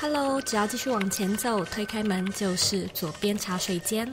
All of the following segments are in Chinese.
Hello，只要继续往前走，推开门就是左边茶水间。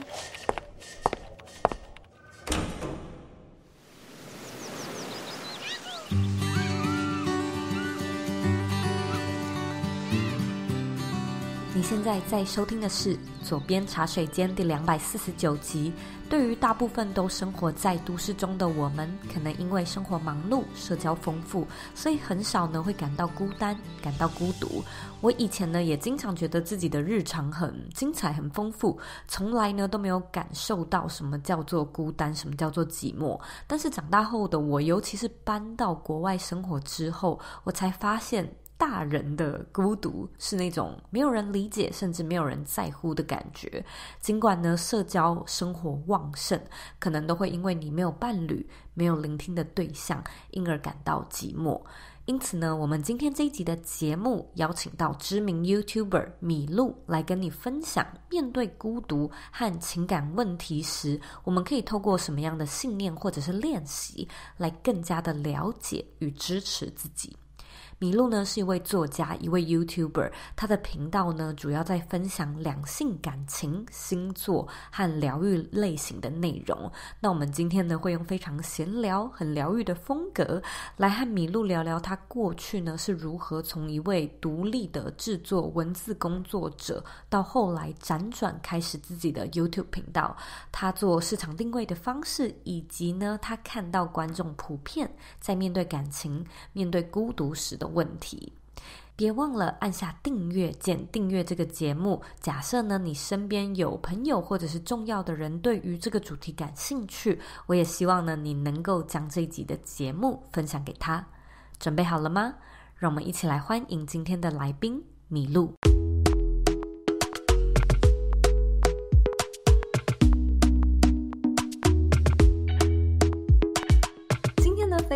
在收听的是《左边茶水间》第两百四十九集。对于大部分都生活在都市中的我们，可能因为生活忙碌、社交丰富，所以很少呢会感到孤单、感到孤独。我以前呢也经常觉得自己的日常很精彩、很丰富，从来呢都没有感受到什么叫做孤单、什么叫做寂寞。但是长大后的我，尤其是搬到国外生活之后，我才发现。大人的孤独是那种没有人理解，甚至没有人在乎的感觉。尽管呢，社交生活旺盛，可能都会因为你没有伴侣、没有聆听的对象，因而感到寂寞。因此呢，我们今天这一集的节目邀请到知名 YouTuber 米露来跟你分享，面对孤独和情感问题时，我们可以透过什么样的信念或者是练习，来更加的了解与支持自己。米露呢是一位作家，一位 Youtuber。他的频道呢主要在分享两性感情、星座和疗愈类型的内容。那我们今天呢会用非常闲聊、很疗愈的风格，来和米露聊聊他过去呢是如何从一位独立的制作文字工作者，到后来辗转开始自己的 YouTube 频道。他做市场定位的方式，以及呢他看到观众普遍在面对感情、面对孤独时的。问题，别忘了按下订阅，键，订阅这个节目。假设呢，你身边有朋友或者是重要的人对于这个主题感兴趣，我也希望呢，你能够将这一集的节目分享给他。准备好了吗？让我们一起来欢迎今天的来宾米露。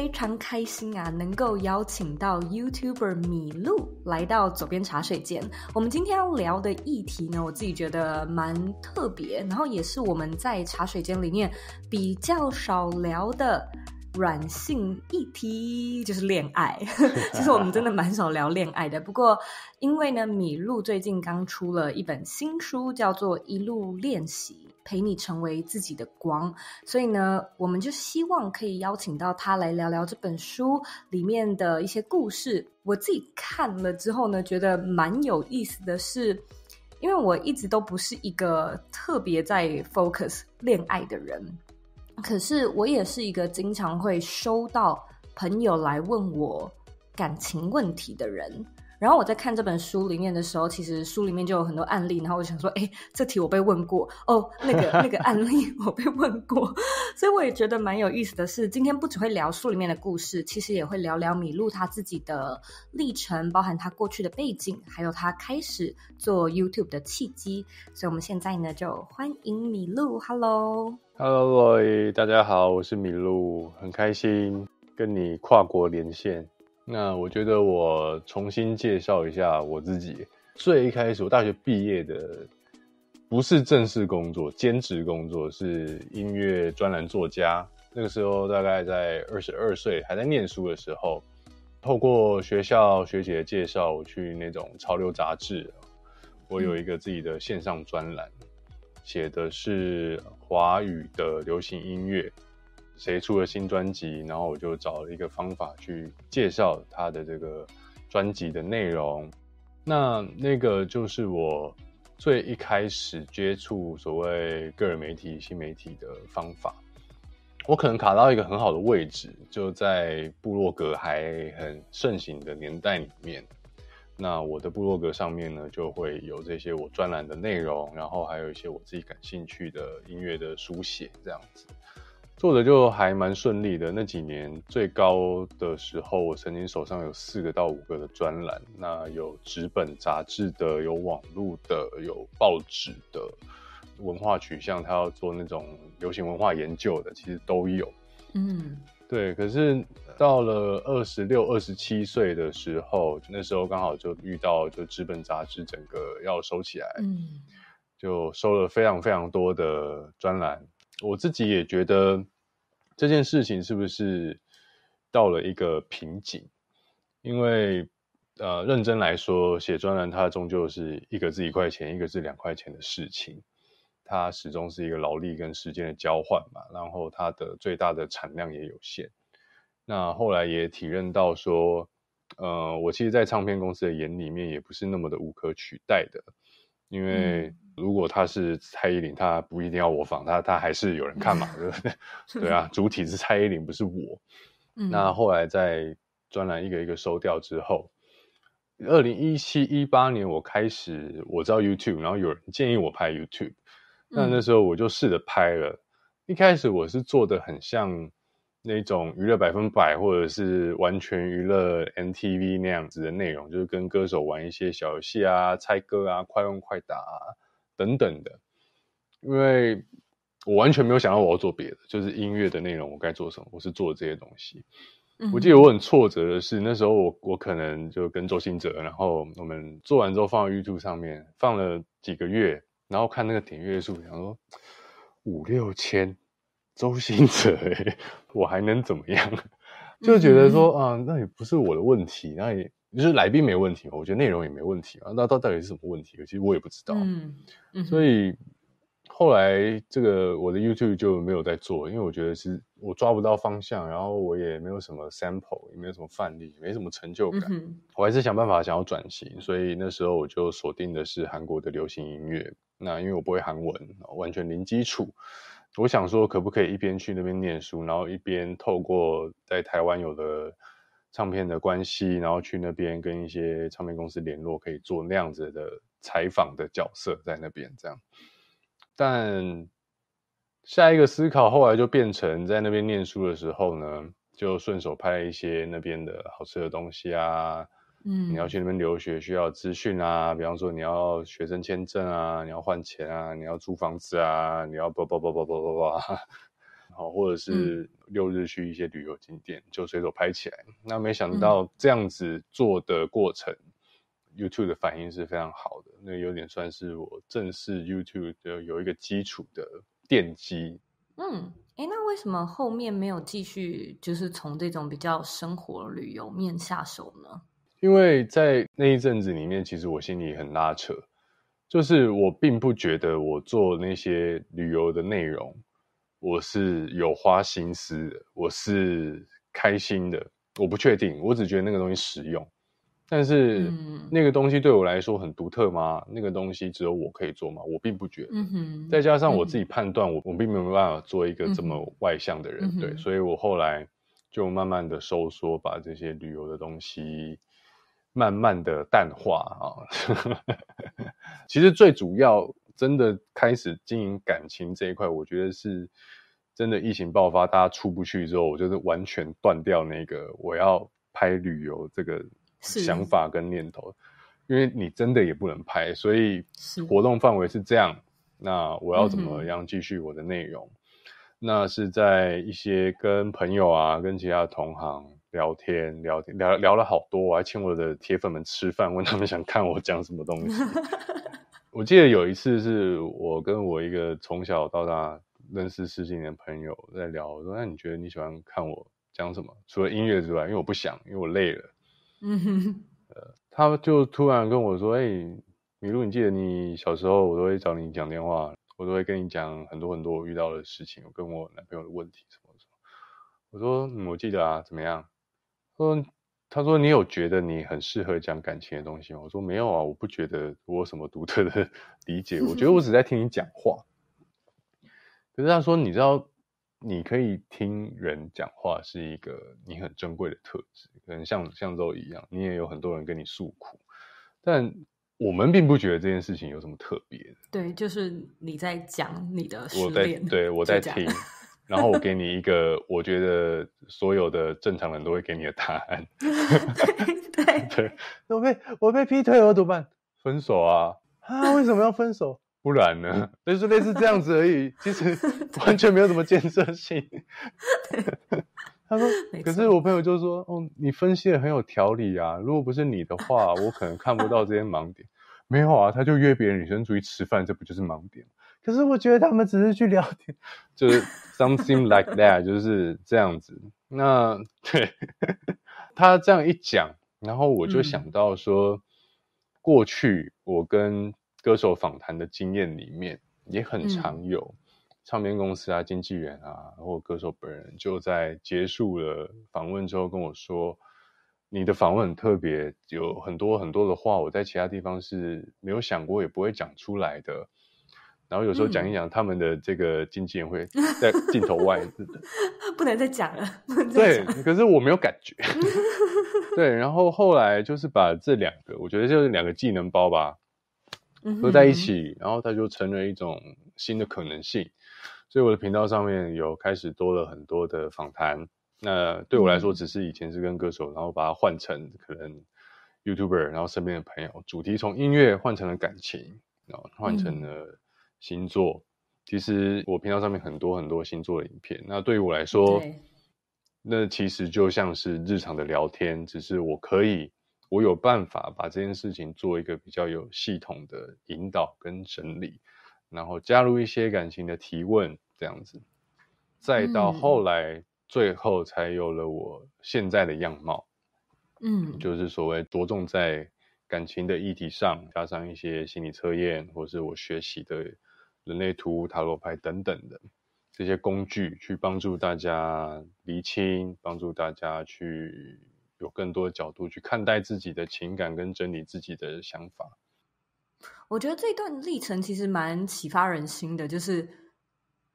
非常开心啊，能够邀请到 YouTuber 米露来到左边茶水间。我们今天要聊的议题呢，我自己觉得蛮特别，然后也是我们在茶水间里面比较少聊的软性议题，就是恋爱。其实我们真的蛮少聊恋爱的，不过因为呢，米露最近刚出了一本新书，叫做《一路练习》。陪你成为自己的光，所以呢，我们就希望可以邀请到他来聊聊这本书里面的一些故事。我自己看了之后呢，觉得蛮有意思的是，因为我一直都不是一个特别在 focus 恋爱的人，可是我也是一个经常会收到朋友来问我感情问题的人。然后我在看这本书里面的时候，其实书里面就有很多案例。然后我想说，哎，这题我被问过哦，那个那个案例我被问过，所以我也觉得蛮有意思的是，今天不只会聊书里面的故事，其实也会聊聊米露他自己的历程，包含他过去的背景，还有他开始做 YouTube 的契机。所以我们现在呢，就欢迎米露，Hello，Hello，大家好，我是米露，很开心跟你跨国连线。那我觉得我重新介绍一下我自己。最一开始我大学毕业的不是正式工作，兼职工作是音乐专栏作家。那个时候大概在二十二岁，还在念书的时候，透过学校学姐介绍，我去那种潮流杂志。我有一个自己的线上专栏，写的是华语的流行音乐。谁出了新专辑？然后我就找了一个方法去介绍他的这个专辑的内容。那那个就是我最一开始接触所谓个人媒体、新媒体的方法。我可能卡到一个很好的位置，就在部落格还很盛行的年代里面。那我的部落格上面呢，就会有这些我专栏的内容，然后还有一些我自己感兴趣的音乐的书写，这样子。做的就还蛮顺利的。那几年最高的时候，我曾经手上有四个到五个的专栏，那有纸本杂志的，有网络的，有报纸的，文化取向他要做那种流行文化研究的，其实都有。嗯，对。可是到了二十六、二十七岁的时候，那时候刚好就遇到，就纸本杂志整个要收起来，嗯，就收了非常非常多的专栏。我自己也觉得。这件事情是不是到了一个瓶颈？因为，呃，认真来说，写专栏它终究是一个字一块钱，一个字两块钱的事情，它始终是一个劳力跟时间的交换嘛。然后它的最大的产量也有限。那后来也体认到说，呃，我其实，在唱片公司的眼里面，也不是那么的无可取代的，因为。如果他是蔡依林，他不一定要我仿他，他还是有人看嘛，对不对？对啊，主体是蔡依林，不是我。那后来在专栏一个一个收掉之后，二零一七一八年，我开始我知道 YouTube，然后有人建议我拍 YouTube，那那时候我就试着拍了。一开始我是做的很像那种娱乐百分百，或者是完全娱乐 NTV 那样子的内容，就是跟歌手玩一些小游戏啊、猜歌啊、快问快答。啊。等等的，因为我完全没有想到我要做别的，就是音乐的内容，我该做什么，我是做这些东西。我记得我很挫折的是，那时候我我可能就跟周星哲，然后我们做完之后放在 YouTube 上面放了几个月，然后看那个点阅数，想说五六千，周星哲，我还能怎么样？就觉得说啊，那也不是我的问题，那也。就是来宾没问题，我觉得内容也没问题啊。那到到底是什么问题？其实我也不知道。嗯嗯，所以后来这个我的 YouTube 就没有在做，因为我觉得其实我抓不到方向，然后我也没有什么 sample，也没有什么范例，没什么成就感。我还是想办法想要转型，所以那时候我就锁定的是韩国的流行音乐。那因为我不会韩文，完全零基础，我想说可不可以一边去那边念书，然后一边透过在台湾有的。唱片的关系，然后去那边跟一些唱片公司联络，可以做那样子的采访的角色在那边这样。但下一个思考，后来就变成在那边念书的时候呢，就顺手拍一些那边的好吃的东西啊。嗯，你要去那边留学需要资讯啊，比方说你要学生签证啊，你要换钱啊，你要租房子啊，你要不不不不不不叭。好，或者是六日去一些旅游景点，就随手拍起来。那没想到这样子做的过程，YouTube 的反应是非常好的。那有点算是我正式 YouTube 的有一个基础的奠基。嗯，哎，那为什么后面没有继续就是从这种比较生活旅游面下手呢？因为在那一阵子里面，其实我心里很拉扯，就是我并不觉得我做那些旅游的内容。我是有花心思的，我是开心的，我不确定，我只觉得那个东西实用，但是那个东西对我来说很独特吗？那个东西只有我可以做吗？我并不觉得。再加上我自己判断，我我并没有办法做一个这么外向的人，对，所以我后来就慢慢的收缩，把这些旅游的东西慢慢的淡化啊。其实最主要。真的开始经营感情这一块，我觉得是真的。疫情爆发，大家出不去之后，我就是完全断掉那个我要拍旅游这个想法跟念头，因为你真的也不能拍，所以活动范围是这样。那我要怎么样继续我的内容？那是在一些跟朋友啊、跟其他同行聊天、聊天、聊聊了好多，我还请我的铁粉们吃饭，问他们想看我讲什么东西。我记得有一次是我跟我一个从小到大认识十几年的朋友在聊，我说：“那你觉得你喜欢看我讲什么？除了音乐之外，因为我不想，因为我累了。”嗯哼。呃，他就突然跟我说：“哎，米露，你记得你小时候，我都会找你讲电话，我都会跟你讲很多很多我遇到的事情，我跟我男朋友的问题什么什么。”我说：“嗯，我记得啊，怎么样？”他说。他说：“你有觉得你很适合讲感情的东西吗？”我说：“没有啊，我不觉得我有什么独特的 理解。我觉得我只在听你讲话。”可是他说：“你知道，你可以听人讲话是一个你很珍贵的特质。可能像像周一样，你也有很多人跟你诉苦，但我们并不觉得这件事情有什么特别的。”对，就是你在讲你的失恋，对我在听。然后我给你一个，我觉得所有的正常人都会给你的答案。对对，我被我被劈腿，我怎么办？分手啊！啊，为什么要分手？不然呢？就是类似这样子而已，其实完全没有什么建设性。他说，可是我朋友就说，哦，你分析的很有条理啊。如果不是你的话，我可能看不到这些盲点。没有啊，他就约别的女生出去吃饭，这不就是盲点？可是我觉得他们只是去聊天，就是 something like that，就是这样子。那对他这样一讲，然后我就想到说，过去我跟歌手访谈的经验里面也很常有，唱片公司啊、经纪人啊或歌手本人就在结束了访问之后跟我说：“你的访问很特别，有很多很多的话，我在其他地方是没有想过也不会讲出来的。”然后有时候讲一讲他们的这个经纪人会在镜头外 不能再讲了。对，可是我没有感觉。对，然后后来就是把这两个，我觉得就是两个技能包吧，合在一起，然后它就成了一种新的可能性。所以我的频道上面有开始多了很多的访谈。那对我来说，只是以前是跟歌手，然后把它换成可能 YouTuber，然后身边的朋友，主题从音乐换成了感情，然后换成了。星座，其实我频道上面很多很多星座的影片。那对于我来说，那其实就像是日常的聊天，只是我可以，我有办法把这件事情做一个比较有系统的引导跟整理，然后加入一些感情的提问，这样子，再到后来，最后才有了我现在的样貌。嗯，就是所谓着重在感情的议题上，加上一些心理测验，或是我学习的。人类图、塔罗牌等等的这些工具，去帮助大家厘清，帮助大家去有更多的角度去看待自己的情感，跟整理自己的想法。我觉得这段历程其实蛮启发人心的，就是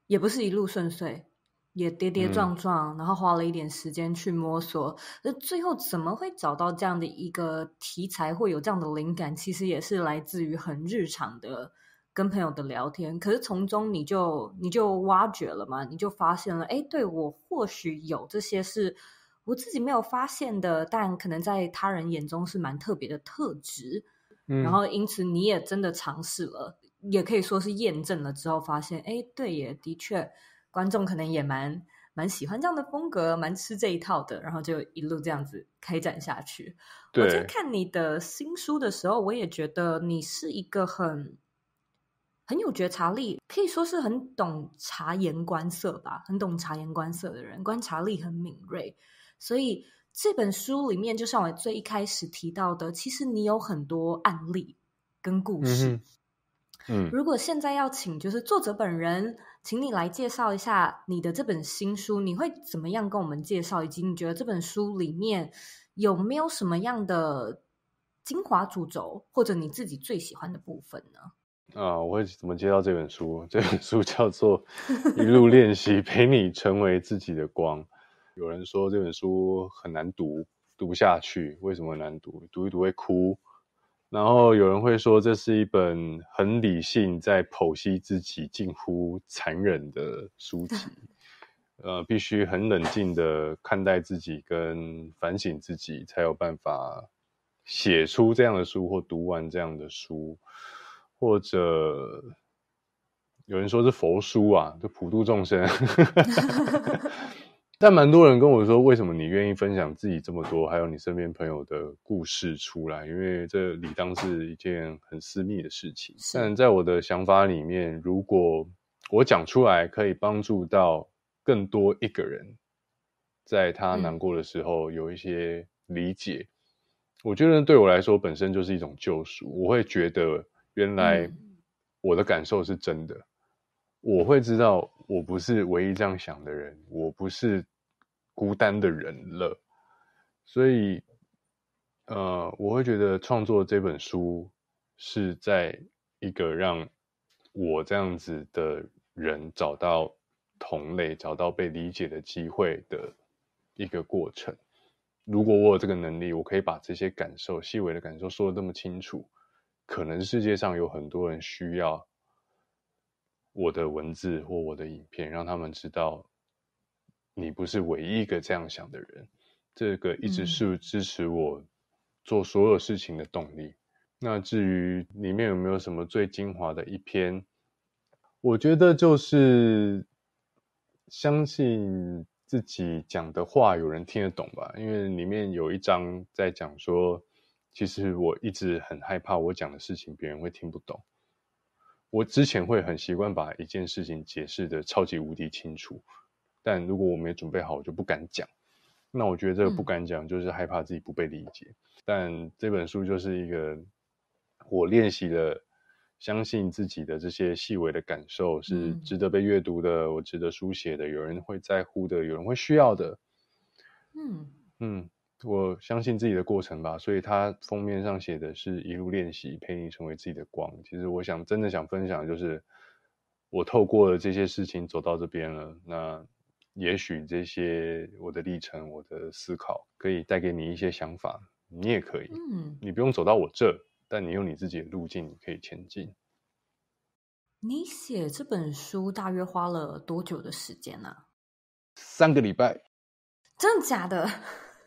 也不是一路顺遂，也跌跌撞撞，然后花了一点时间去摸索。那最后怎么会找到这样的一个题材，会有这样的灵感？其实也是来自于很日常的。跟朋友的聊天，可是从中你就你就挖掘了嘛？你就发现了，哎，对我或许有这些是我自己没有发现的，但可能在他人眼中是蛮特别的特质。嗯，然后因此你也真的尝试了，也可以说是验证了之后发现，哎，对，也的确，观众可能也蛮蛮喜欢这样的风格，蛮吃这一套的。然后就一路这样子开展下去。我在看你的新书的时候，我也觉得你是一个很。很有觉察力，可以说是很懂察言观色吧，很懂察言观色的人，观察力很敏锐。所以这本书里面，就像我最一开始提到的，其实你有很多案例跟故事。嗯，如果现在要请就是作者本人，请你来介绍一下你的这本新书，你会怎么样跟我们介绍？以及你觉得这本书里面有没有什么样的精华主轴，或者你自己最喜欢的部分呢？啊，我会怎么接到这本书？这本书叫做《一路练习，陪你成为自己的光》。有人说这本书很难读，读不下去。为什么难读？读一读会哭。然后有人会说，这是一本很理性，在剖析自己近乎残忍的书籍。呃，必须很冷静的看待自己，跟反省自己，才有办法写出这样的书，或读完这样的书。或者有人说是佛书啊，就普度众生。但蛮多人跟我说，为什么你愿意分享自己这么多，还有你身边朋友的故事出来？因为这理当是一件很私密的事情。但在我的想法里面，如果我讲出来可以帮助到更多一个人，在他难过的时候有一些理解，我觉得对我来说本身就是一种救赎。我会觉得。原来我的感受是真的，我会知道我不是唯一这样想的人，我不是孤单的人了，所以，呃，我会觉得创作这本书是在一个让我这样子的人找到同类、找到被理解的机会的一个过程。如果我有这个能力，我可以把这些感受、细微的感受说的那么清楚。可能世界上有很多人需要我的文字或我的影片，让他们知道你不是唯一一个这样想的人。这个一直是支持我做所有事情的动力。那至于里面有没有什么最精华的一篇，我觉得就是相信自己讲的话有人听得懂吧，因为里面有一章在讲说。其实我一直很害怕，我讲的事情别人会听不懂。我之前会很习惯把一件事情解释的超级无敌清楚，但如果我没准备好，我就不敢讲。那我觉得这个不敢讲，就是害怕自己不被理解。但这本书就是一个我练习的，相信自己的这些细微的感受是值得被阅读的，我值得书写的，有人会在乎的，有人会需要的。嗯嗯。我相信自己的过程吧，所以它封面上写的是一路练习，陪你成为自己的光。其实我想真的想分享，就是我透过了这些事情走到这边了。那也许这些我的历程、我的思考，可以带给你一些想法。你也可以，嗯，你不用走到我这，但你用你自己的路径，你可以前进。你写这本书大约花了多久的时间呢？三个礼拜。真的假的？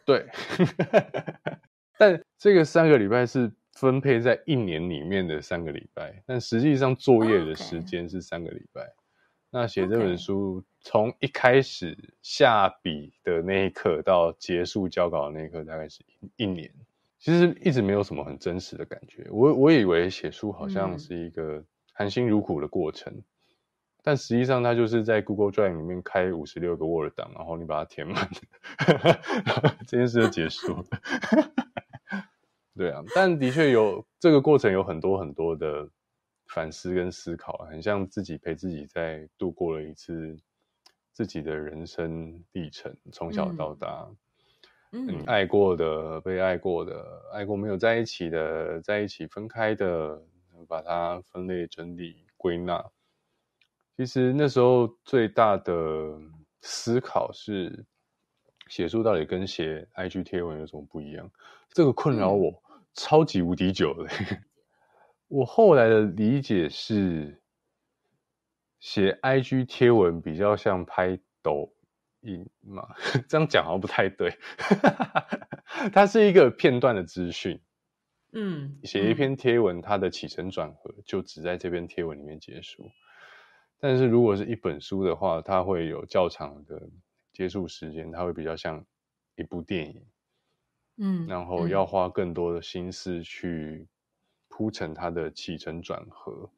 对，但这个三个礼拜是分配在一年里面的三个礼拜，但实际上作业的时间是三个礼拜。那写这本书从一开始下笔的那一刻到结束交稿的那一刻，大概是一年。其实一直没有什么很真实的感觉。我我以为写书好像是一个含辛茹苦的过程。但实际上，它就是在 Google Drive 里面开五十六个 Word 档，然后你把它填满，这件事就结束了。对啊，但的确有这个过程，有很多很多的反思跟思考，很像自己陪自己在度过了一次自己的人生历程，从小到大，嗯，爱过的、被爱过的、爱过没有在一起的、在一起分开的，把它分类、整理、归纳。其实那时候最大的思考是，写书到底跟写 IG 贴文有什么不一样？这个困扰我超级无敌久了。我后来的理解是，写 IG 贴文比较像拍抖音嘛？这样讲好像不太对。它是一个片段的资讯。嗯，写一篇贴文，它的起承转合就只在这篇贴文里面结束。但是如果是一本书的话，它会有较长的接触时间，它会比较像一部电影，嗯，然后要花更多的心思去铺陈它的起承转合，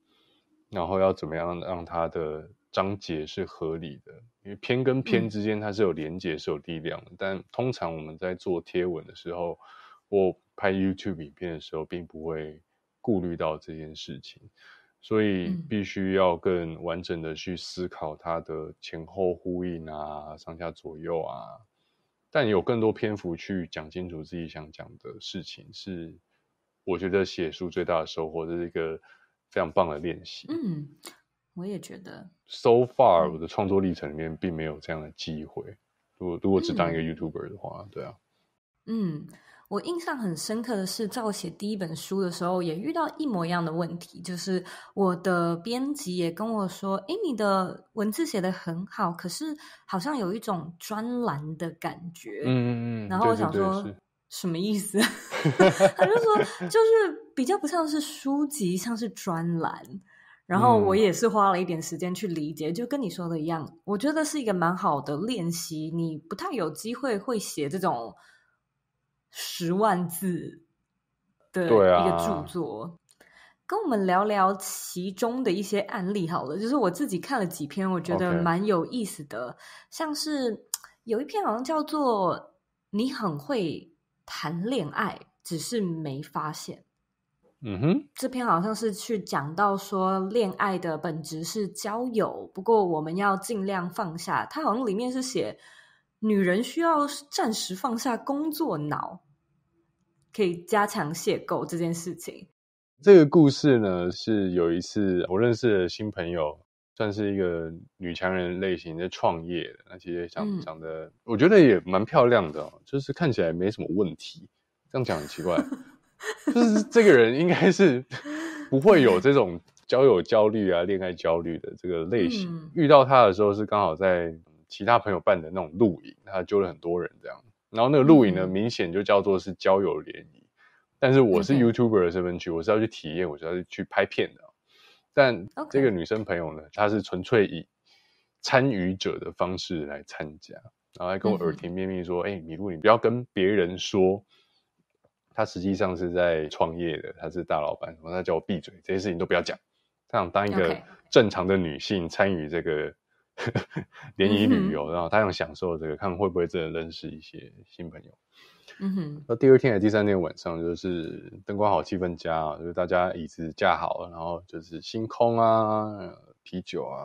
然后要怎么样让它的章节是合理的？因为篇跟篇之间它是有连结、是有力量的。但通常我们在做贴文的时候，我拍 YouTube 影片的时候，并不会顾虑到这件事情。所以必须要更完整的去思考它的前后呼应啊，上下左右啊，但有更多篇幅去讲清楚自己想讲的事情，是我觉得写书最大的收获，这是一个非常棒的练习。嗯，我也觉得。So far，我的创作历程里面并没有这样的机会。如果如果只当一个 YouTuber 的话，对啊。嗯。我印象很深刻的是，在我写第一本书的时候，也遇到一模一样的问题，就是我的编辑也跟我说诶，你的文字写得很好，可是好像有一种专栏的感觉。”嗯嗯嗯。然后我想说，什么意思？他就说，就是比较不像是书籍，像是专栏。然后我也是花了一点时间去理解，就跟你说的一样，我觉得是一个蛮好的练习。你不太有机会会写这种。十万字的一个著作，跟我们聊聊其中的一些案例好了。就是我自己看了几篇，我觉得蛮有意思的。像是有一篇好像叫做《你很会谈恋爱，只是没发现》。嗯哼，这篇好像是去讲到说，恋爱的本质是交友，不过我们要尽量放下。它好像里面是写。女人需要暂时放下工作脑，可以加强邂逅这件事情。这个故事呢，是有一次我认识的新朋友，算是一个女强人类型的创业的。那其实长讲得，我觉得也蛮漂亮的，就是看起来没什么问题。这样讲很奇怪，就是这个人应该是不会有这种交友焦虑啊、恋爱焦虑的这个类型。遇到他的时候是刚好在。其他朋友办的那种露营，他揪了很多人这样。然后那个露营呢，明显就叫做是交友联谊。但是我是 YouTuber 的身份去，我是要去体验，我是要去拍片的。但这个女生朋友呢，她是纯粹以参与者的方式来参加，然后还跟我耳提面命说：“哎，米露，你不要跟别人说。”她实际上是在创业的，她是大老板，然后她叫我闭嘴，这些事情都不要讲。她想当一个正常的女性参与这个。联谊旅游，然后他想享受这个，看会不会真的认识一些新朋友。嗯哼。那第二天的第三天晚上，就是灯光好，气氛佳啊，就是大家椅子架好了，然后就是星空啊，啤酒啊，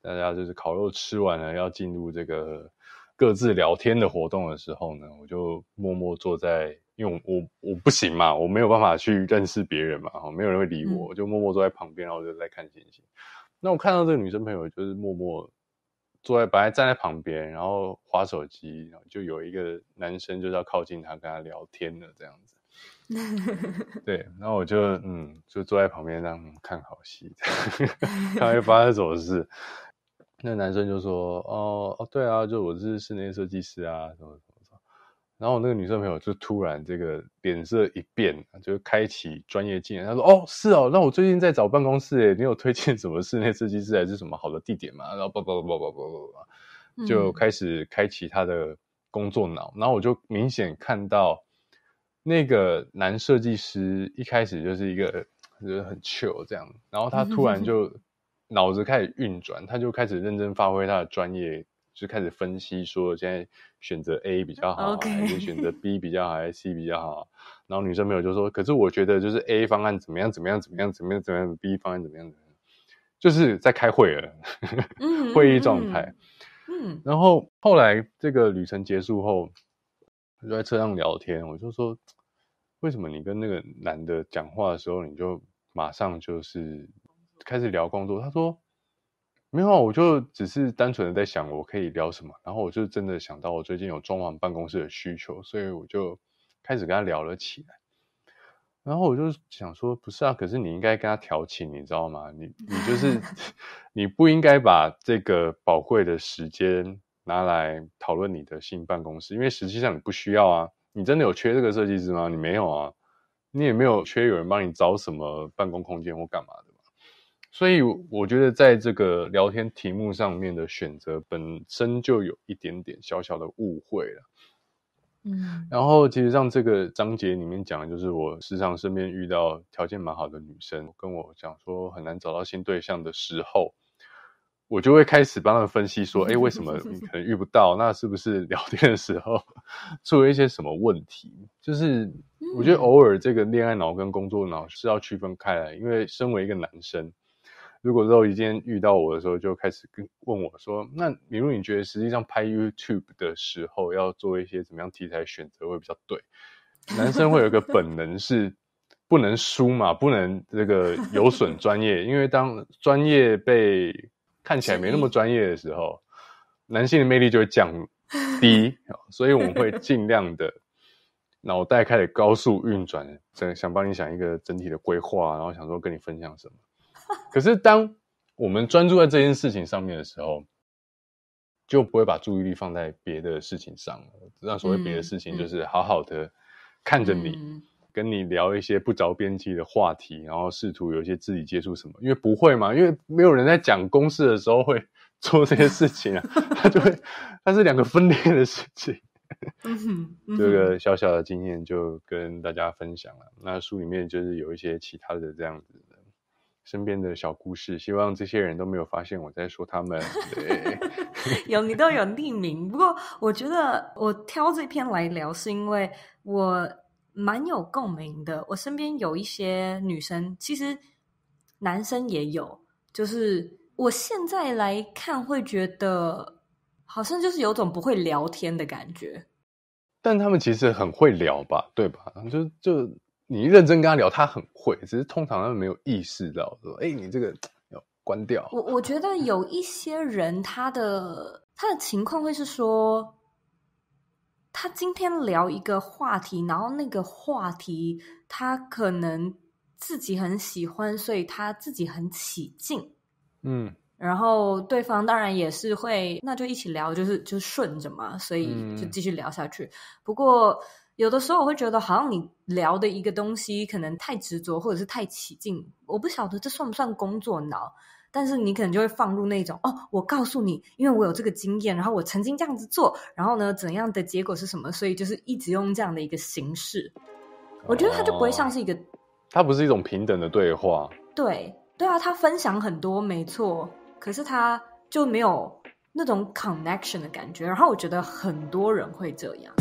大家就是烤肉吃完了，要进入这个各自聊天的活动的时候呢，我就默默坐在，因为我我我不行嘛，我没有办法去认识别人嘛，哈，没有人会理我，我就默默坐在旁边，然后我就在看星星。那我看到这个女生朋友就是默默坐在，本来站在旁边，然后划手机，然后就有一个男生就是要靠近她，跟她聊天的这样子。对，然后我就嗯，就坐在旁边这样看好戏，看会发生什么事。那男生就说：“哦哦，对啊，就我是室内设计师啊，什么什么。”然后我那个女生朋友就突然这个脸色一变，就开启专业技能。她说：“哦，是哦，那我最近在找办公室诶，你有推荐什么室内设计师还是什么好的地点吗？”然后叭叭叭叭叭叭叭，就开始开启他的工作脑。然后我就明显看到那个男设计师一开始就是一个就是很糗这样，然后他突然 就脑子开始运转，他就开始认真发挥他的专业。就开始分析说，现在选择 A 比较好，还是选择 B 比较好，还是 C 比较好？然后女生朋友就说：“可是我觉得，就是 A 方案怎么样，怎么样，怎么样，怎么样，怎么样；B 方案怎么样，怎么样，就是在开会了，会议状态。”嗯。然后后来这个旅程结束后，就在车上聊天。我就说：“为什么你跟那个男的讲话的时候，你就马上就是开始聊工作？”他说。没有，我就只是单纯的在想我可以聊什么，然后我就真的想到我最近有装潢办公室的需求，所以我就开始跟他聊了起来。然后我就想说，不是啊，可是你应该跟他调情，你知道吗？你你就是 你不应该把这个宝贵的时间拿来讨论你的新办公室，因为实际上你不需要啊，你真的有缺这个设计师吗？你没有啊，你也没有缺有人帮你找什么办公空间或干嘛的。所以我觉得在这个聊天题目上面的选择本身就有一点点小小的误会了。嗯，然后其实像这个章节里面讲，的，就是我时常身边遇到条件蛮好的女生跟我讲说很难找到新对象的时候，我就会开始帮他们分析说，哎，为什么可能遇不到？那是不是聊天的时候 出了一些什么问题？就是我觉得偶尔这个恋爱脑跟工作脑是要区分开来，因为身为一个男生。如果肉一天遇到我的时候，就开始跟问我说：“那比如你觉得实际上拍 YouTube 的时候要做一些怎么样题材选择会比较对？”男生会有一个 本能是不能输嘛，不能这个有损专业，因为当专业被看起来没那么专业的时候，男性的魅力就会降低。所以我们会尽量的脑袋开始高速运转，想想帮你想一个整体的规划，然后想说跟你分享什么。可是，当我们专注在这件事情上面的时候，就不会把注意力放在别的事情上了。让所谓别的事情，就是好好的看着你，跟你聊一些不着边际的话题，然后试图有一些自己接触什么。因为不会嘛，因为没有人在讲公式的时候会做这些事情啊。他就会，他是两个分裂的事情。这个小小的经验就跟大家分享了。那书里面就是有一些其他的这样子。身边的小故事，希望这些人都没有发现我在说他们。有，你都有匿名。不过，我觉得我挑这篇来聊，是因为我蛮有共鸣的。我身边有一些女生，其实男生也有，就是我现在来看会觉得，好像就是有种不会聊天的感觉。但他们其实很会聊吧？对吧？就就。你认真跟他聊，他很会，只是通常他没有意识到，说哎，你这个要关掉。我我觉得有一些人，他的他的情况会是说，他今天聊一个话题，然后那个话题他可能自己很喜欢，所以他自己很起劲，嗯，然后对方当然也是会，那就一起聊，就是就顺着嘛，所以就继续聊下去。不过。有的时候我会觉得，好像你聊的一个东西可能太执着，或者是太起劲。我不晓得这算不算工作脑，但是你可能就会放入那种哦，我告诉你，因为我有这个经验，然后我曾经这样子做，然后呢怎样的结果是什么？所以就是一直用这样的一个形式。我觉得他就不会像是一个，他不是一种平等的对话。对对啊，他分享很多没错，可是他就没有那种 connection 的感觉。然后我觉得很多人会这样。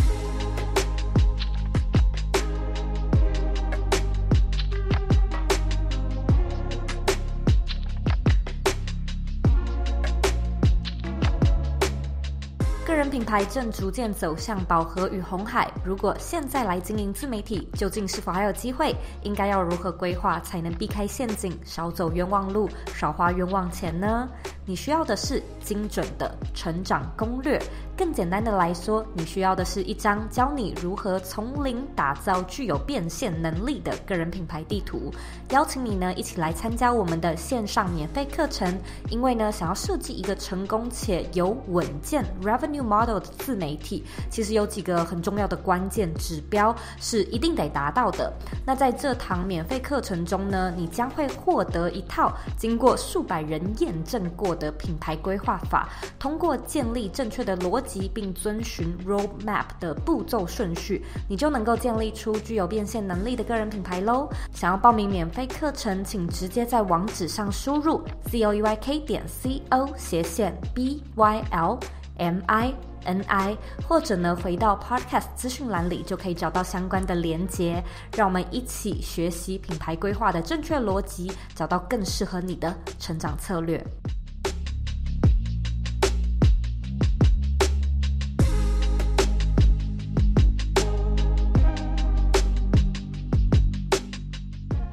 个人品牌正逐渐走向饱和与红海，如果现在来经营自媒体，究竟是否还有机会？应该要如何规划才能避开陷阱，少走冤枉路，少花冤枉钱呢？你需要的是精准的成长攻略。更简单的来说，你需要的是一张教你如何从零打造具有变现能力的个人品牌地图。邀请你呢一起来参加我们的线上免费课程。因为呢，想要设计一个成功且有稳健 revenue model 的自媒体，其实有几个很重要的关键指标是一定得达到的。那在这堂免费课程中呢，你将会获得一套经过数百人验证过。获的品牌规划法，通过建立正确的逻辑，并遵循 roadmap 的步骤顺序，你就能够建立出具有变现能力的个人品牌喽。想要报名免费课程，请直接在网址上输入 c o e y k 点 c o 斜线 b y l m i n i，或者呢，回到 podcast 资讯栏里就可以找到相关的链接。让我们一起学习品牌规划的正确逻辑，找到更适合你的成长策略。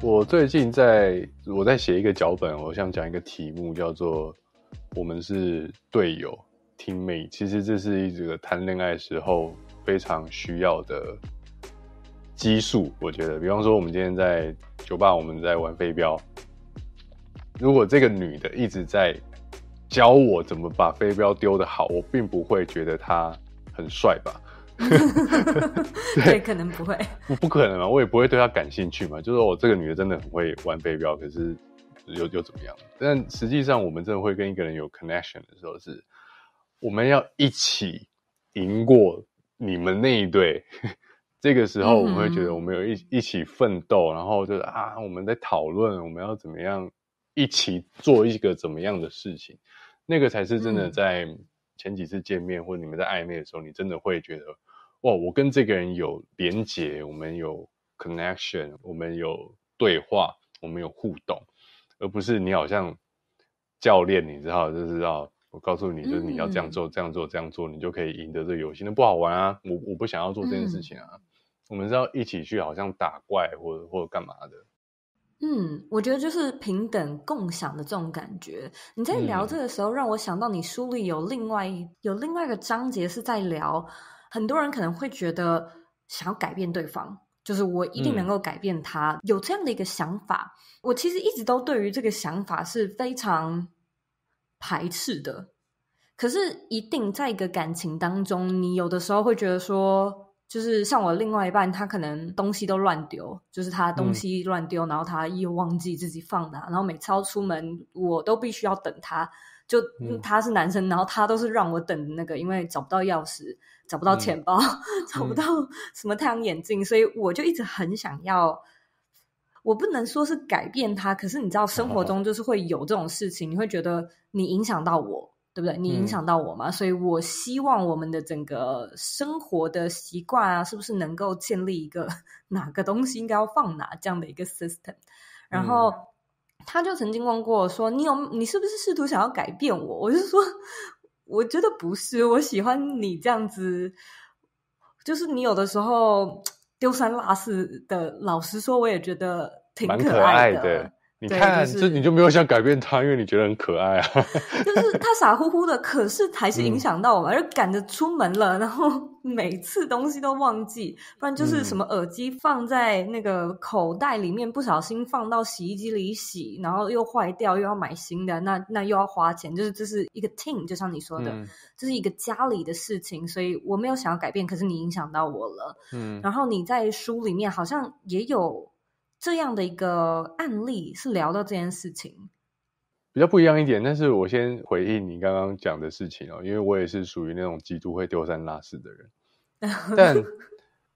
我最近在，我在写一个脚本，我想讲一个题目叫做“我们是队友 t e a a m m t e 其实这是一这个谈恋爱时候非常需要的激素。我觉得，比方说我们今天在酒吧，我们在玩飞镖，如果这个女的一直在教我怎么把飞镖丢的好，我并不会觉得她很帅吧。对，可能不会，不不可能啊！我也不会对他感兴趣嘛。就是我这个女的真的很会玩飞镖，可是又又怎么样？但实际上，我们真的会跟一个人有 connection 的时候，是我们要一起赢过你们那一队。这个时候，我会觉得我们有一一起奋斗，然后就是啊，我们在讨论我们要怎么样一起做一个怎么样的事情，那个才是真的。在前几次见面或者你们在暧昧的时候，你真的会觉得。哇，我跟这个人有连接，我们有 connection，我们有对话，我们有互动，而不是你好像教练，你知道，就是要我告诉你，就是你要这样做，这样做，这样做，你就可以赢得这个游戏。那不好玩啊，我我不想要做这件事情啊。我们是要一起去，好像打怪或者或者干嘛的。嗯，我觉得就是平等共享的这种感觉。你在聊这个时候，让我想到你书里有另外有另外一个章节是在聊。很多人可能会觉得想要改变对方，就是我一定能够改变他，有这样的一个想法。我其实一直都对于这个想法是非常排斥的。可是，一定在一个感情当中，你有的时候会觉得说，就是像我另外一半，他可能东西都乱丢，就是他东西乱丢，然后他又忘记自己放哪，然后每次要出门，我都必须要等他。就他是男生，然后他都是让我等那个，因为找不到钥匙、找不到钱包、找不到什么太阳眼镜，所以我就一直很想要。我不能说是改变他，可是你知道，生活中 就是会有这种事情，你会觉得你影响到我，对不对？你影响到我嘛？所以我希望我们的整个生活的习惯啊，是不是能够建立一个 哪个东西应该要放哪这样的一个 system，然后。他就曾经问过我说：“你有你是不是试图想要改变我？”我就说：“我觉得不是，我喜欢你这样子，就是你有的时候丢三落四的。老实说，我也觉得挺可爱的。”你看，这你就没有想改变他，因为你觉得很可爱啊。就是他傻乎乎的，可是还是影响到我，而赶着出门了，然后 每次东西都忘记，不然就是什么耳机放在那个口袋里面，不小心放到洗衣机里洗，然后又坏掉，又要买新的，那那又要花钱。就是这是一个 team，就像你说的，这是一个家里的事情，所以我没有想要改变，可是你影响到我了。嗯。然后你在书里面好像也有。这样的一个案例是聊到这件事情，比较不一样一点。但是我先回应你刚刚讲的事情哦，因为我也是属于那种极度会丢三落四的人，但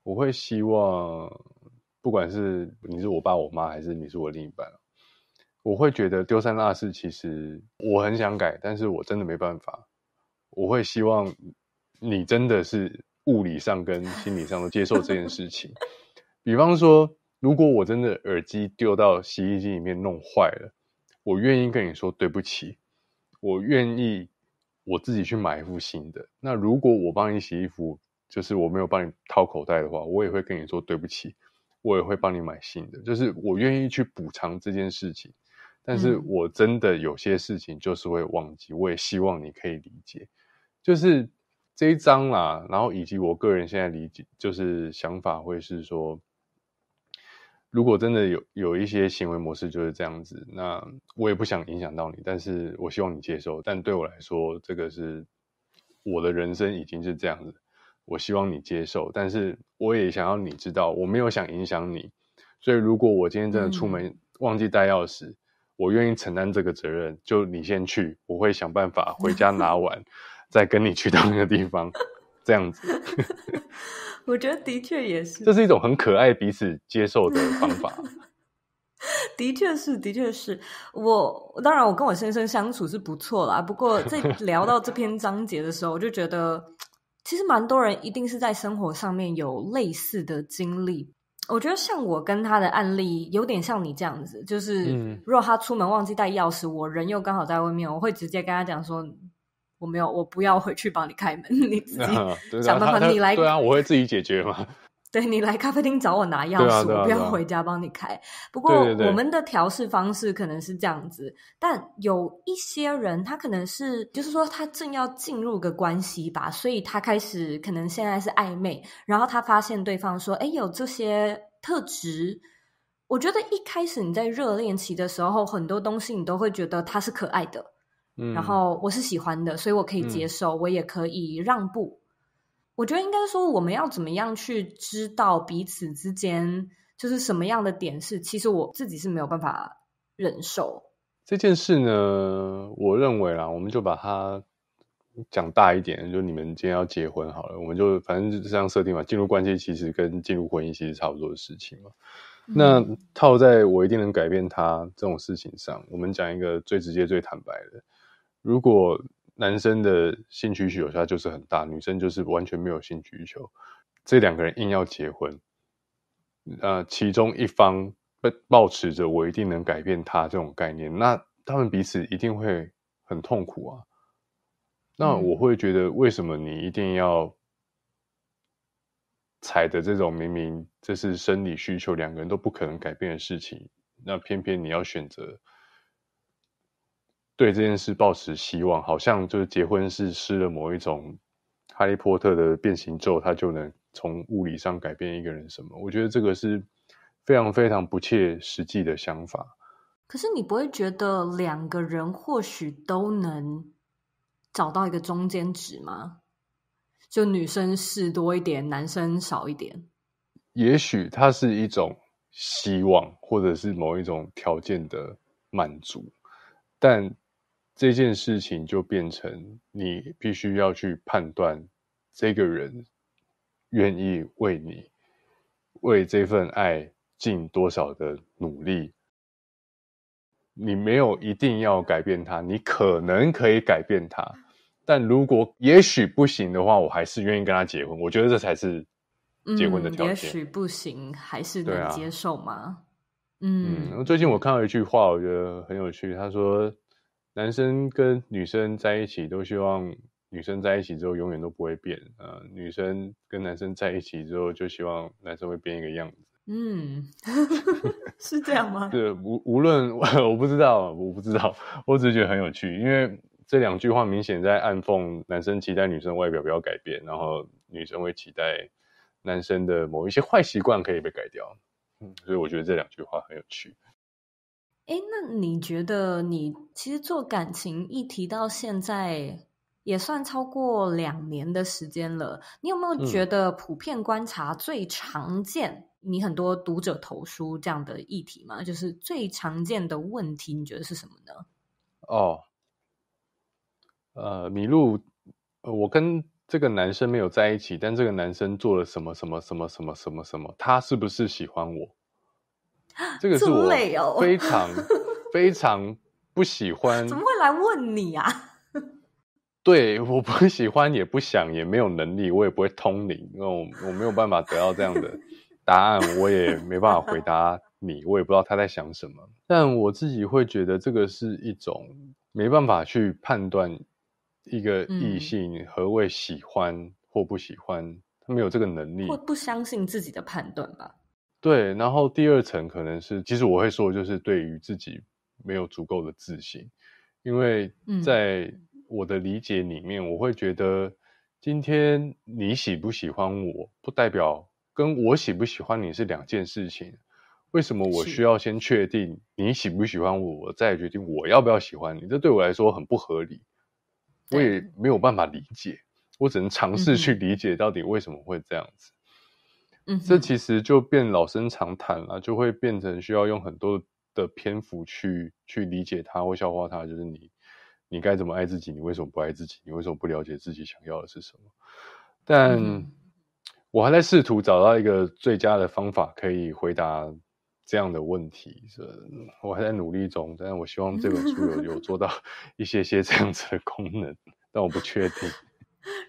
我会希望，不管是你是我爸我妈，还是你是我另一半，我会觉得丢三落四，其实我很想改，但是我真的没办法。我会希望你真的是物理上跟心理上都接受这件事情，比方说。如果我真的耳机丢到洗衣机里面弄坏了，我愿意跟你说对不起，我愿意我自己去买一副新的。那如果我帮你洗衣服，就是我没有帮你掏口袋的话，我也会跟你说对不起，我也会帮你买新的，就是我愿意去补偿这件事情。但是我真的有些事情就是会忘记，我也希望你可以理解。就是这一章啦，然后以及我个人现在理解，就是想法会是说。如果真的有有一些行为模式就是这样子，那我也不想影响到你，但是我希望你接受。但对我来说，这个是我的人生已经是这样子，我希望你接受。但是我也想要你知道，我没有想影响你。所以如果我今天真的出门忘记带钥匙，我愿意承担这个责任。就你先去，我会想办法回家拿 完，再跟你去到那个地方。这样子，我觉得的确也是。这是一种很可爱、彼此接受的方法。的确是，的确是。我当然，我跟我先生相处是不错啦。不过在 聊到这篇章节的时候，我就觉得其实蛮多人一定是在生活上面有类似的经历。我觉得像我跟他的案例，有点像你这样子，就是如果他出门忘记带钥匙，我人又刚好在外面，我会直接跟他讲说。我没有，我不要回去帮你开门，你自己想办法。你来对啊，我会自己解决嘛。对你来咖啡厅找我拿钥匙，我不要回家帮你开。不过我们的调试方式可能是这样子，但有一些人他可能是，就是说他正要进入个关系吧，所以他开始可能现在是暧昧，然后他发现对方说：“哎，有这些特质。”我觉得一开始你在热恋期的时候，很多东西你都会觉得他是可爱的。然后我是喜欢的，所以我可以接受，我也可以让步。我觉得应该说，我们要怎么样去知道彼此之间就是什么样的点是，其实我自己是没有办法忍受这件事呢？我认为啦，我们就把它讲大一点，就你们今天要结婚好了，我们就反正就这样设定嘛。进入关系其实跟进入婚姻其实差不多的事情嘛。那套在我一定能改变他这种事情上，我们讲一个最直接、最坦白的。如果男生的性需求他就是很大，女生就是完全没有性需求，这两个人硬要结婚，呃，其中一方抱持着我一定能改变他这种概念，那他们彼此一定会很痛苦啊。那我会觉得，为什么你一定要踩着这种明明这是生理需求，两个人都不可能改变的事情，那偏偏你要选择？对这件事抱持希望，好像就是结婚是施了某一种《哈利波特》的变形咒，他就能从物理上改变一个人什么？我觉得这个是非常非常不切实际的想法。可是你不会觉得两个人或许都能找到一个中间值吗？就女生事多一点，男生少一点？也许它是一种希望，或者是某一种条件的满足，但。这件事情就变成你必须要去判断这个人愿意为你为这份爱尽多少的努力。你没有一定要改变他，你可能可以改变他，但如果也许不行的话，我还是愿意跟他结婚。我觉得这才是结婚的条件。也许不行，还是能接受吗？嗯。最近我看到一句话，我觉得很有趣。他说。男生跟女生在一起都希望女生在一起之后永远都不会变，呃，女生跟男生在一起之后就希望男生会变一个样子。嗯，是这样吗？对，无无论 我不知道，我不知道，我只是觉得很有趣，因为这两句话明显在暗讽男生期待女生外表不要改变，然后女生会期待男生的某一些坏习惯可以被改掉。嗯，所以我觉得这两句话很有趣。哎，那你觉得你其实做感情一提到现在也算超过两年的时间了，你有没有觉得普遍观察最常见？你很多读者投书这样的议题嘛，就是最常见的问题，你觉得是什么呢？哦，呃，米露，我跟这个男生没有在一起，但这个男生做了什么什么什么什么什么什么，他是不是喜欢我？这个是我非常 非常不喜欢。怎么会来问你啊？对，我不喜欢，也不想，也没有能力，我也不会通灵，因为我我没有办法得到这样的答案，我也没办法回答你，我也不知道他在想什么。但我自己会觉得，这个是一种没办法去判断一个异性何为喜欢或不喜欢，他、没有这个能力，或不相信自己的判断吧。对，然后第二层可能是，其实我会说，就是对于自己没有足够的自信，因为在我的理解里面，我会觉得今天你喜不喜欢我不代表跟我喜不喜欢你是两件事情。为什么我需要先确定你喜不喜欢我，我再决定我要不要喜欢你？这对我来说很不合理，我也没有办法理解，我只能尝试去理解到底为什么会这样子。嗯，这其实就变老生常谈了，就会变成需要用很多的篇幅去去理解它或消化它。就是你，你该怎么爱自己？你为什么不爱自己？你为什么不了解自己想要的是什么？但我还在试图找到一个最佳的方法可以回答这样的问题，是我还在努力中。但是我希望这本书有有做到 一些些这样子的功能，但我不确定。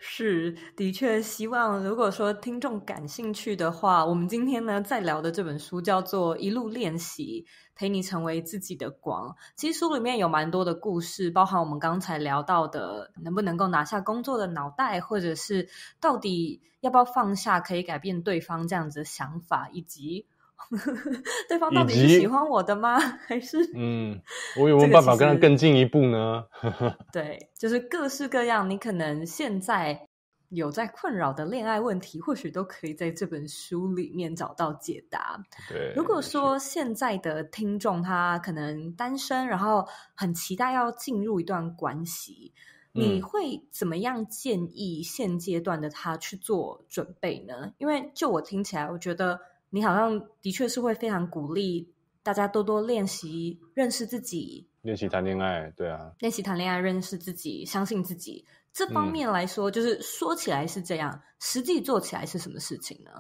是，的确，希望如果说听众感兴趣的话，我们今天呢再聊的这本书叫做《一路练习，陪你成为自己的光》。其实书里面有蛮多的故事，包含我们刚才聊到的，能不能够拿下工作的脑袋，或者是到底要不要放下可以改变对方这样子的想法，以及。对方到底是喜欢我的吗？还是嗯，我有没有办法跟他更进一步呢？对，就是各式各样。你可能现在有在困扰的恋爱问题，或许都可以在这本书里面找到解答。对，如果说现在的听众他可能单身，然后很期待要进入一段关系，你会怎么样建议现阶段的他去做准备呢？因为就我听起来，我觉得。你好像的确是会非常鼓励大家多多练习认识自己，练习谈恋爱，对啊，练习谈恋爱认识自己，相信自己。这方面来说，就是说起来是这样，实际做起来是什么事情呢？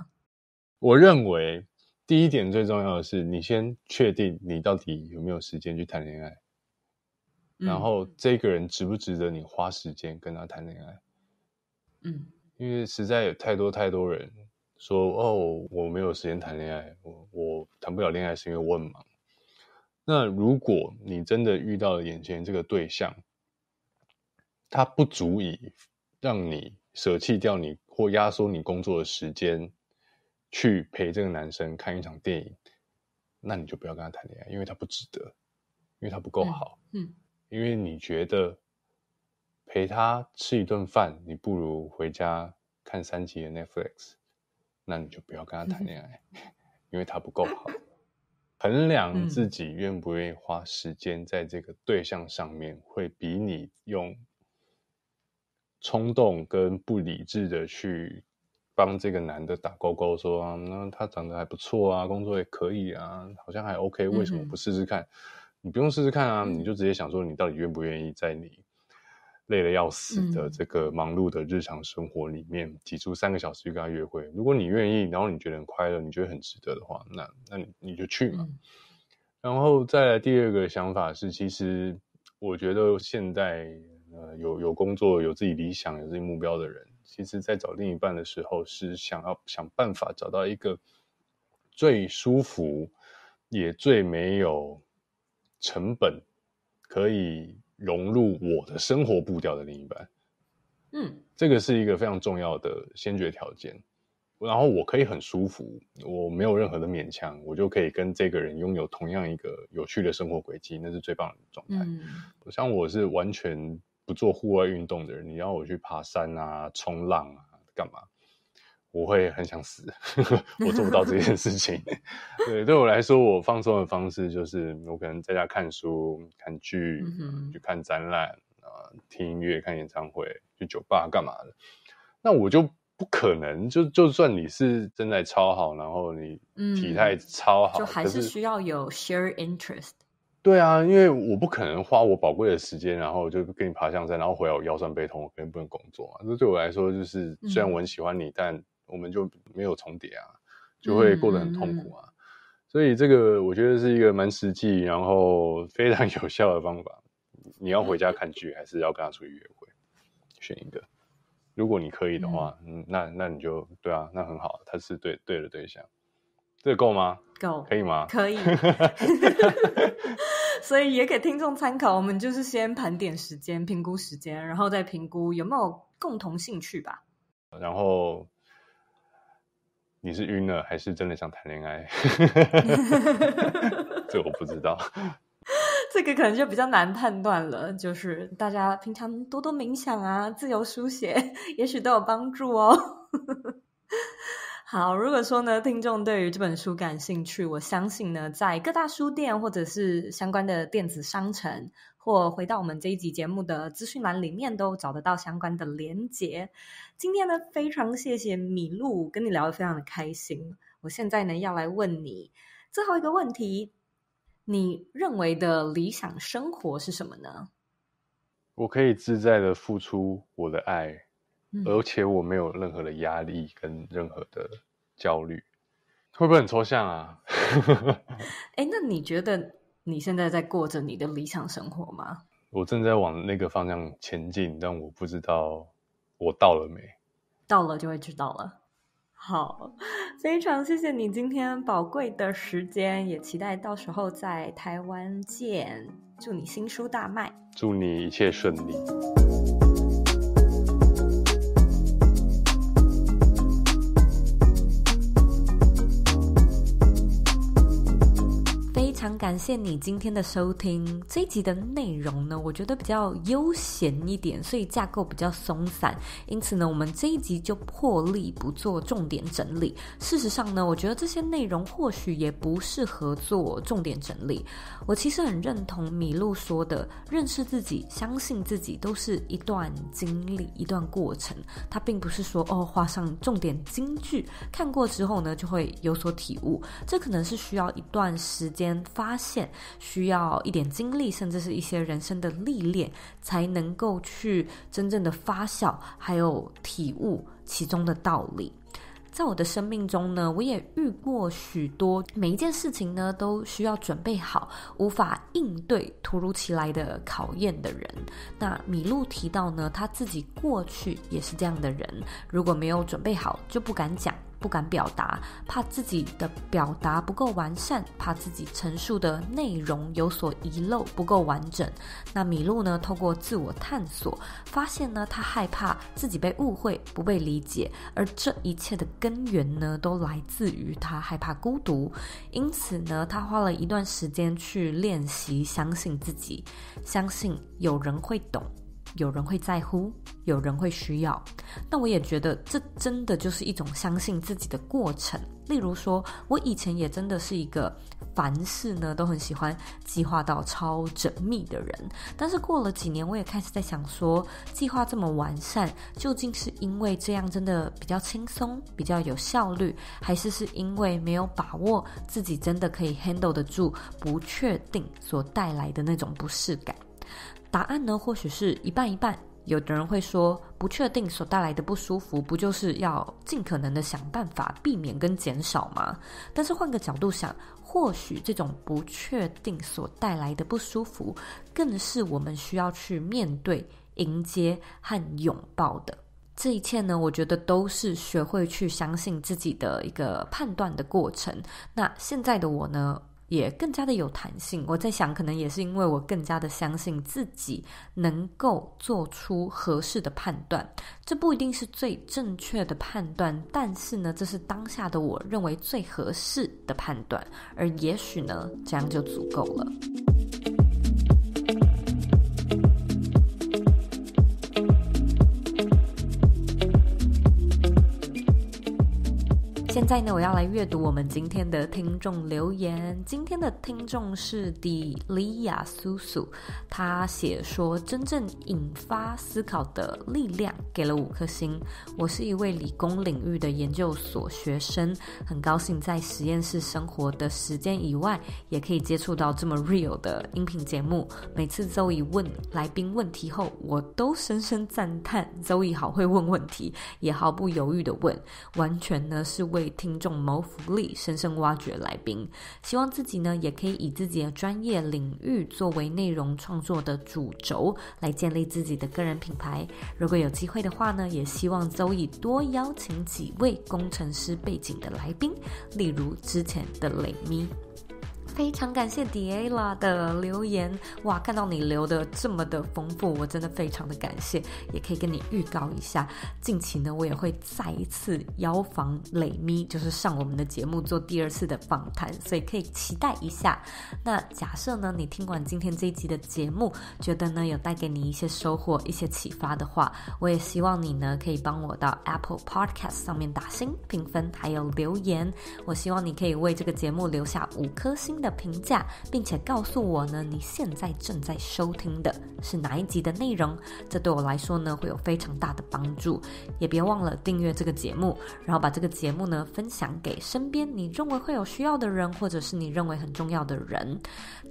我认为第一点最重要的是，你先确定你到底有没有时间去谈恋爱，然后这个人值不值得你花时间跟他谈恋爱？嗯，因为实在有太多太多人。说哦，我没有时间谈恋爱，我我谈不了恋爱是因为我很忙。那如果你真的遇到了眼前这个对象，他不足以让你舍弃掉你或压缩你工作的时间去陪这个男生看一场电影，那你就不要跟他谈恋爱，因为他不值得，因为他不够好，嗯，因为你觉得陪他吃一顿饭，你不如回家看三集的 Netflix。那你就不要跟他谈恋爱，因为他不够好。衡量自己愿不愿意花时间在这个对象上面，会比你用冲动跟不理智的去帮这个男的打勾勾，说那他长得还不错啊，工作也可以啊，好像还 OK，为什么不试试看？你不用试试看啊，你就直接想说，你到底愿不愿意在你。累得要死的这个忙碌的日常生活里面挤出三个小时去跟他约会，如果你愿意，然后你觉得很快乐，你觉得很值得的话，那那你你就去嘛。然后再来第二个想法是，其实我觉得现在呃有有工作、有自己理想、有自己目标的人，其实在找另一半的时候是想要想办法找到一个最舒服也最没有成本可以。融入我的生活步调的另一半，嗯，这个是一个非常重要的先决条件。然后我可以很舒服，我没有任何的勉强，我就可以跟这个人拥有同样一个有趣的生活轨迹，那是最棒的状态。嗯，像我是完全不做户外运动的人，你要我去爬山啊、冲浪啊，干嘛？我会很想死，我做不到这件事情。对，对我来说，我放松的方式就是我可能在家看书、看剧、去看展览啊，听音乐、看演唱会、去酒吧干嘛的。那我就不可能，就就算你是真的超好，然后你体态超好，就还是需要有 share interest。对啊，因为我不可能花我宝贵的时间，然后就跟你爬象山，然后回来我腰酸背痛，我肯定不能工作啊。这对我来说，就是虽然我很喜欢你，但我们就没有重叠啊，就会过得很痛苦啊。所以这个我觉得是一个蛮实际，然后非常有效的方法。你要回家看剧，还是要跟他出去约会？选一个。如果你可以的话，那那你就对啊，那很好，他是对对的对象。这够吗？够。可以吗？可以。所以也给听众参考，我们就是先盘点时间，评估时间，然后再评估有没有共同兴趣吧。然后。你是晕了还是真的想谈恋爱？这我不知道，这个可能就比较难判断了。就是大家平常多多冥想啊，自由书写，也许都有帮助哦。好，如果说呢，听众对于这本书感兴趣，我相信呢，在各大书店或者是相关的电子商城。或回到我们这一集节目的资讯栏里面，都找得到相关的连接。今天呢，非常谢谢米露，跟你聊得非常的开心。我现在呢，要来问你最后一个问题：你认为的理想生活是什么呢？我可以自在的付出我的爱，而且我没有任何的压力跟任何的焦虑，会不会很抽象啊？哎，那你觉得？你现在在过着你的理想生活吗？我正在往那个方向前进，但我不知道我到了没。到了就会知道了。好，非常谢谢你今天宝贵的时间，也期待到时候在台湾见。祝你新书大卖，祝你一切顺利。感谢你今天的收听，这一集的内容呢，我觉得比较悠闲一点，所以架构比较松散。因此呢，我们这一集就破例不做重点整理。事实上呢，我觉得这些内容或许也不适合做重点整理。我其实很认同米露说的，认识自己、相信自己都是一段经历、一段过程。它并不是说哦，画上重点金句，看过之后呢就会有所体悟。这可能是需要一段时间发。发现需要一点经历，甚至是一些人生的历练，才能够去真正的发酵，还有体悟其中的道理。在我的生命中呢，我也遇过许多每一件事情呢都需要准备好，无法应对突如其来的考验的人。那米露提到呢，他自己过去也是这样的人，如果没有准备好，就不敢讲。不敢表达，怕自己的表达不够完善，怕自己陈述的内容有所遗漏，不够完整。那米露呢？透过自我探索，发现呢，他害怕自己被误会，不被理解，而这一切的根源呢，都来自于他害怕孤独。因此呢，他花了一段时间去练习相信自己，相信有人会懂。有人会在乎，有人会需要，那我也觉得这真的就是一种相信自己的过程。例如说，我以前也真的是一个凡事呢都很喜欢计划到超缜密的人，但是过了几年，我也开始在想说，计划这么完善，究竟是因为这样真的比较轻松、比较有效率，还是是因为没有把握自己真的可以 handle 得住不确定所带来的那种不适感？答案呢，或许是一半一半。有的人会说，不确定所带来的不舒服，不就是要尽可能的想办法避免跟减少吗？但是换个角度想，或许这种不确定所带来的不舒服，更是我们需要去面对、迎接和拥抱的。这一切呢，我觉得都是学会去相信自己的一个判断的过程。那现在的我呢？也更加的有弹性。我在想，可能也是因为我更加的相信自己能够做出合适的判断。这不一定是最正确的判断，但是呢，这是当下的我认为最合适的判断。而也许呢，这样就足够了。现在呢，我要来阅读我们今天的听众留言。今天的听众是迪丽亚苏苏，他写说：“真正引发思考的力量，给了五颗星。”我是一位理工领域的研究所学生，很高兴在实验室生活的时间以外，也可以接触到这么 real 的音频节目。每次周易问来宾问题后，我都深深赞叹周易好会问问题，也毫不犹豫的问，完全呢是为。为听众谋福利，深深挖掘来宾，希望自己呢也可以以自己的专业领域作为内容创作的主轴，来建立自己的个人品牌。如果有机会的话呢，也希望周以多邀请几位工程师背景的来宾，例如之前的雷咪。非常感谢 d e l a 的留言哇！看到你留的这么的丰富，我真的非常的感谢。也可以跟你预告一下，近期呢我也会再一次邀访蕾咪，就是上我们的节目做第二次的访谈，所以可以期待一下。那假设呢你听完今天这一集的节目，觉得呢有带给你一些收获、一些启发的话，我也希望你呢可以帮我到 Apple Podcast 上面打星评分，还有留言。我希望你可以为这个节目留下五颗星。的评价，并且告诉我呢，你现在正在收听的是哪一集的内容？这对我来说呢，会有非常大的帮助。也别忘了订阅这个节目，然后把这个节目呢分享给身边你认为会有需要的人，或者是你认为很重要的人。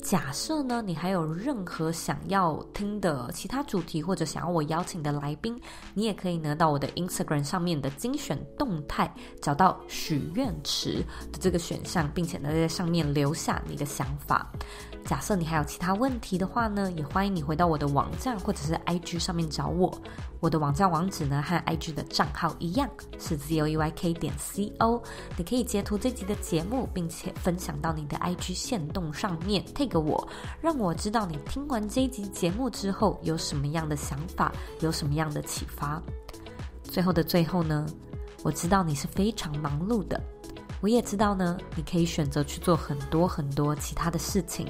假设呢，你还有任何想要听的其他主题，或者想要我邀请的来宾，你也可以呢到我的 Instagram 上面的精选动态，找到许愿池的这个选项，并且呢在上面留下。你的想法。假设你还有其他问题的话呢，也欢迎你回到我的网站或者是 IG 上面找我。我的网站网址呢和 IG 的账号一样是 z o e y k 点 co。你可以截图这集的节目，并且分享到你的 IG 线动上面，tag 我，让我知道你听完这一集节目之后有什么样的想法，有什么样的启发。最后的最后呢，我知道你是非常忙碌的。我也知道呢，你可以选择去做很多很多其他的事情，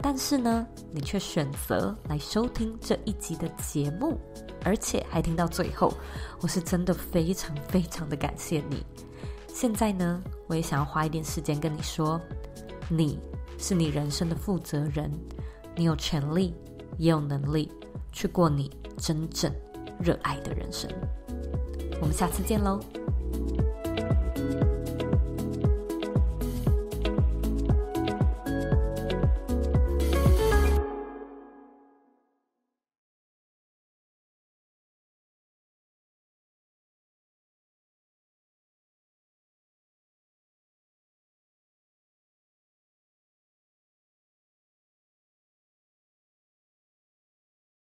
但是呢，你却选择来收听这一集的节目，而且还听到最后，我是真的非常非常的感谢你。现在呢，我也想要花一点时间跟你说，你是你人生的负责人，你有权利，也有能力去过你真正热爱的人生。我们下次见喽。